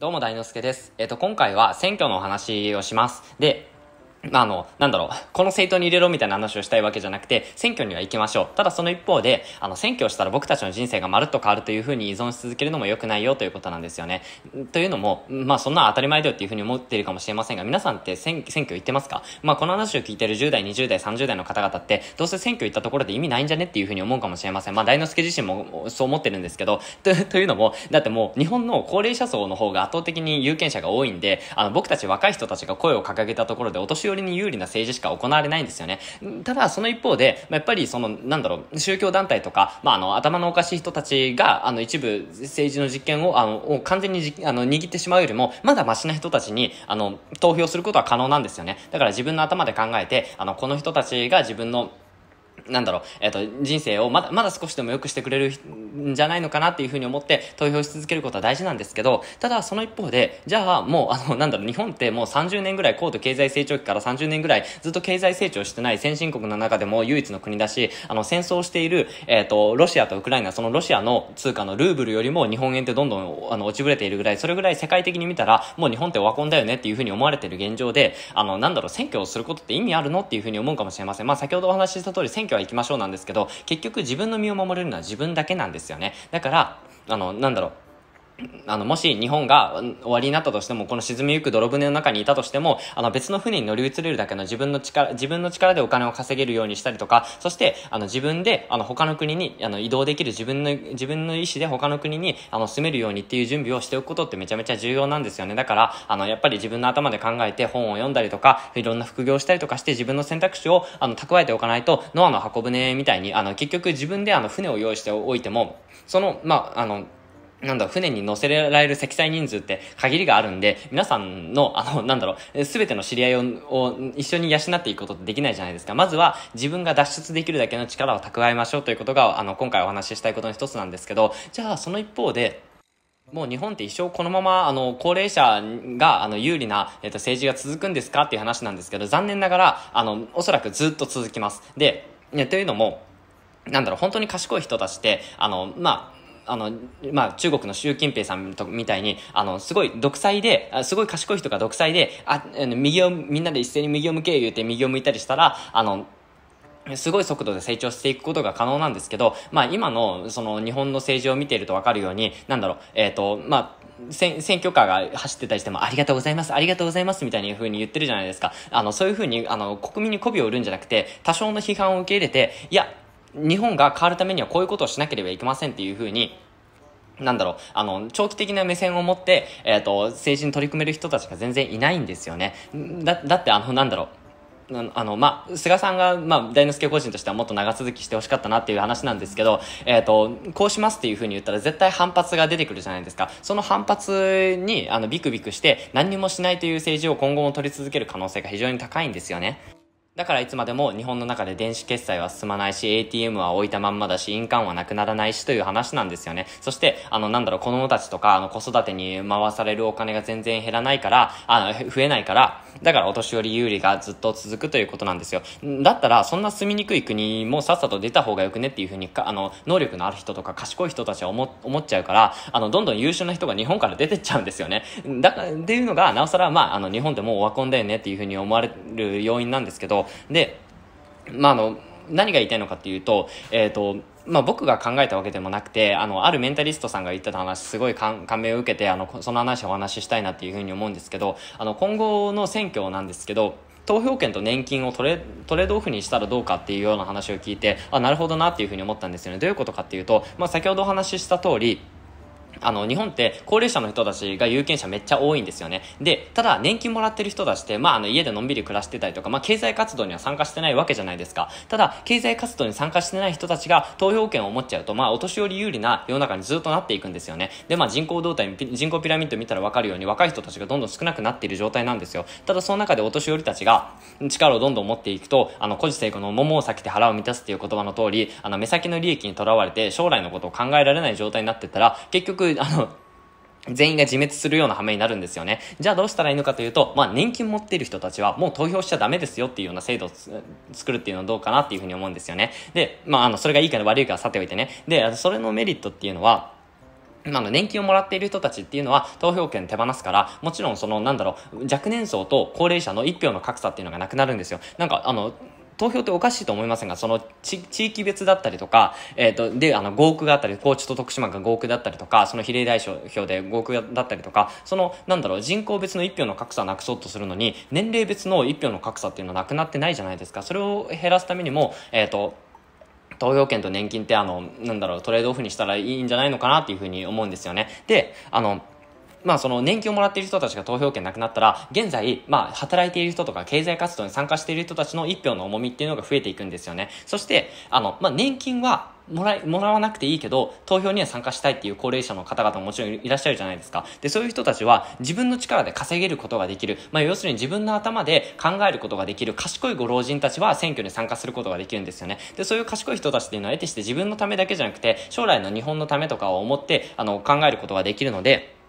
どうも大之助です。えっ、ー、と、今回は選挙のお話をします。で、あ、の、なんだろう、この政党に入れろみたいな話をしたいわけじゃなくて、選挙には行きましょう。ただその一方で、あの、選挙をしたら僕たちの人生がまるっと変わるというふうに依存し続けるのも良くないよということなんですよね。というのも、まあ、そんな当たり前だよっていうふうに思っているかもしれませんが、皆さんって選選挙行ってますかまあ、この話を聞いてる10代、20代、30代の方々って、どうせ選挙行ったところで意味ないんじゃねっていうふうに思うかもしれません。まあ、大之助自身もそう思ってるんですけど、とというのも、だってもう日本の高齢者層の方が圧倒的に有権者が多いんで、あの、僕たち若い人たちが声を掲げたところでお年寄りに有利な政治しか行われないんですよね。ただ、その一方で、やっぱりその、なんだろう、宗教団体とか、まあ、あの、頭のおかしい人たちが、あの、一部政治の実権を、あの、完全にじ、あの、握ってしまうよりも、まだマシな人たちに、あの、投票することは可能なんですよね。だから自分の頭で考えて、あの、この人たちが自分の、なんだろう、えっ、ー、と、人生をまだ、まだ少しでも良くしてくれるんじゃないのかなっていうふうに思って投票し続けることは大事なんですけど、ただその一方で、じゃあもう、あの、なんだろう、日本ってもう30年ぐらい、高度経済成長期から30年ぐらい、ずっと経済成長してない先進国の中でも唯一の国だし、あの、戦争している、えっ、ー、と、ロシアとウクライナ、そのロシアの通貨のルーブルよりも日本円ってどんどん、あの、落ちぶれているぐらい、それぐらい世界的に見たら、もう日本ってオワコンだよねっていうふうに思われている現状で、あの、なんだろう、選挙をすることって意味あるのっていうふうに思うかもしれません。まあ、先ほどお話しした通り、選挙挙は行きましょうなんですけど、結局自分の身を守れるのは自分だけなんですよね。だから、あの、なんだろう、あの、もし日本が終わりになったとしても、この沈みゆく泥船の中にいたとしても、あの、別の船に乗り移れるだけの自分の力、自分の力でお金を稼げるようにしたりとか、そして、あの、自分で、あの、他の国に、あの、移動できる自分の、自分の意思で他の国に、あの、住めるようにっていう準備をしておくことってめちゃめちゃ重要なんですよね。だから、あの、やっぱり自分の頭で考えて本を読んだりとか、いろんな副業したりとかして自分の選択肢を、あの、蓄えておかないと、ノアの箱舟みたいに、あの、結局自分であの、船を用意しておいても、その、まあ、あの、なんだろ、船に乗せられる積載人数って限りがあるんで、皆さんの、あの、なんだろう、すべての知り合いを一緒に養っていくことってできないじゃないですか。まずは自分が脱出できるだけの力を蓄えましょうということが、あの、今回お話ししたいことの一つなんですけど、じゃあその一方で、もう日本って一生このまま、あの、高齢者が、あの、有利な、えっと、政治が続くんですかっていう話なんですけど、残念ながら、あの、おそらくずっと続きます。で、ね、というのも、なんだろう、本当に賢い人たちって、あの、まあ、あの、まあ、中国の習近平さんとみたいに、あの、すごい独裁で、すごい賢い人が独裁で、あ、右を、みんなで一斉に右を向け言うて右を向いたりしたら、あの、すごい速度で成長していくことが可能なんですけど、まあ今のその日本の政治を見ているとわかるように、なんだろう、えっ、ー、と、まあ、選選挙カーが走ってたりしても、ありがとうございます、ありがとうございます、みたいな風に言ってるじゃないですか。あの、そういう風に、あの、国民に媚びを売るんじゃなくて、多少の批判を受け入れて、いや、日本が変わるためにはこういうことをしなければいけませんっていうふうになんだろう、あの、長期的な目線を持って、えっ、ー、と、政治に取り組める人たちが全然いないんですよね。だ、だって、あの、なんだろう。あの、まあ、菅さんが、まあ、大之助個人としてはもっと長続きしてほしかったなっていう話なんですけど、えっ、ー、と、こうしますっていうふうに言ったら絶対反発が出てくるじゃないですか。その反発に、あの、ビクビクして何にもしないという政治を今後も取り続ける可能性が非常に高いんですよね。だからいつまでも日本の中で電子決済は進まないし、ATM は置いたまんまだし、印鑑はなくならないしという話なんですよね。そして、あの、なんだろう、子供たちとか、あの、子育てに回されるお金が全然減らないから、あの、増えないから、だからお年寄り有利がずっと続くということなんですよ。だったら、そんな住みにくい国もさっさと出た方がよくねっていうふうにか、あの、能力のある人とか賢い人たちは思、思っちゃうから、あの、どんどん優秀な人が日本から出てっちゃうんですよね。だから、っていうのが、なおさら、まあ、あの、日本でもオワコンだよねっていうふうに思われる要因なんですけど、で、まあ、あの、何が言いたいのかっていうと、えっ、ー、と、まあ、僕が考えたわけでもなくてあのあるメンタリストさんが言ってた話すごい感感銘を受けてあのその話をお話ししたいなっていうふうに思うんですけどあの今後の選挙なんですけど投票権と年金をトレトレードオフにしたらどうかっていうような話を聞いてあなるほどなっていうふうに思ったんですよねどういうことかっていうと、まあ、先ほどお話しした通りあの、日本って高齢者の人たちが有権者めっちゃ多いんですよね。で、ただ年金もらってる人たちって、まあ、あの、家でのんびり暮らしてたりとか、まあ、経済活動には参加してないわけじゃないですか。ただ、経済活動に参加してない人たちが投票権を持っちゃうと、まあ、お年寄り有利な世の中にずっとなっていくんですよね。で、まあ、人口動態、人口ピラミッド見たらわかるように、若い人たちがどんどん少なくなっている状態なんですよ。ただ、その中でお年寄りたちが力をどんどん持っていくと、あの、古事成功の桃を裂けて腹を満たすっていう言葉の通り、あの、目先の利益にとらわれて、将来のことを考えられない状態になってったら、結局、局、あの、全員が自滅するような羽目になるんですよね。じゃあどうしたらいいのかというと、まあ年金持ってる人たちはもう投票しちゃダメですよっていうような制度を作るっていうのはどうかなっていうふうに思うんですよね。で、まああの、それがいいか悪いかはさておいてね。で、それのメリットっていうのは、あの年金をもらっている人たちっていうのは投票権手放すから、もちろんそのなんだろう、若年層と高齢者の一票の格差っていうのがなくなるんですよ。なんかあの、投票っておかしいと思いませんが、その地域別だったりとか、えっ、ー、と、で、あの、合区があったり、高知と徳島が5億だったりとか、その比例代表で5億だったりとか、その、なんだろう、人口別の1票の格差をなくそうとするのに、年齢別の1票の格差っていうのはなくなってないじゃないですか。それを減らすためにも、えっ、ー、と、投票権と年金ってあの、なんだろう、トレードオフにしたらいいんじゃないのかなっていうふうに思うんですよね。で、あの、まあその年金をもらっている人たちが投票権なくなったら、現在、まあ働いている人とか経済活動に参加している人たちの一票の重みっていうのが増えていくんですよね。そして、あの、まあ年金は、もらい、もらわなくていいけど、投票には参加したいっていう高齢者の方々ももちろんいらっしゃるじゃないですか。で、そういう人たちは自分の力で稼げることができる。まあ、要するに自分の頭で考えることができる賢いご老人たちは選挙に参加することができるんですよね。で、そういう賢い人たちっていうのは得てして自分のためだけじゃなくて、将来の日本のためとかを思って、あの、考えることができるので、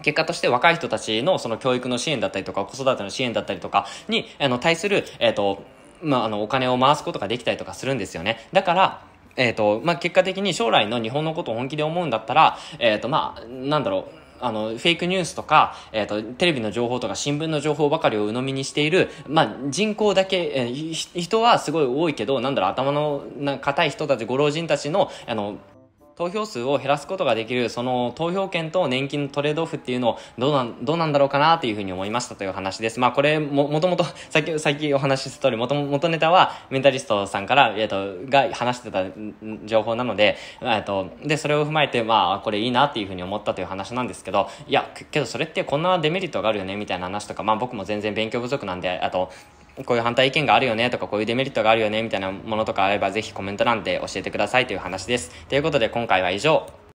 結果として若い人たちのその教育の支援だったりとか、子育ての支援だったりとかに、あの、対する、えっ、ー、と、まあ、あの、お金を回すことができたりとかするんですよね。だから、えっ、ー、と、まあ、結果的に将来の日本のことを本気で思うんだったら、えっ、ー、と、まあ、なんだろう。あの、フェイクニュースとか、えっ、ー、と、テレビの情報とか新聞の情報ばかりを鵜呑みにしている、まあ、人口だけ、えー、人はすごい多いけど、なんだろう、頭の、な、硬い人たち、ご老人たちの、あの、投票数を減らすことができる、その投票権と年金のトレードオフっていうのをどうなん、どうなんだろうかなというふうに思いましたという話です。まあこれも、もともと、さっき、さっきお話しした通り、もともネタはメンタリストさんから、えっ、ー、と、が話してた情報なので、えっ、と、で、それを踏まえて、まあこれいいなっていうふうに思ったという話なんですけど、いや、けどそれってこんなデメリットがあるよねみたいな話とか、まあ僕も全然勉強不足なんで、あと、こういう反対意見があるよねとか、こういうデメリットがあるよねみたいなものとかあれば、ぜひコメント欄で教えてくださいという話です。ということで今回は以上。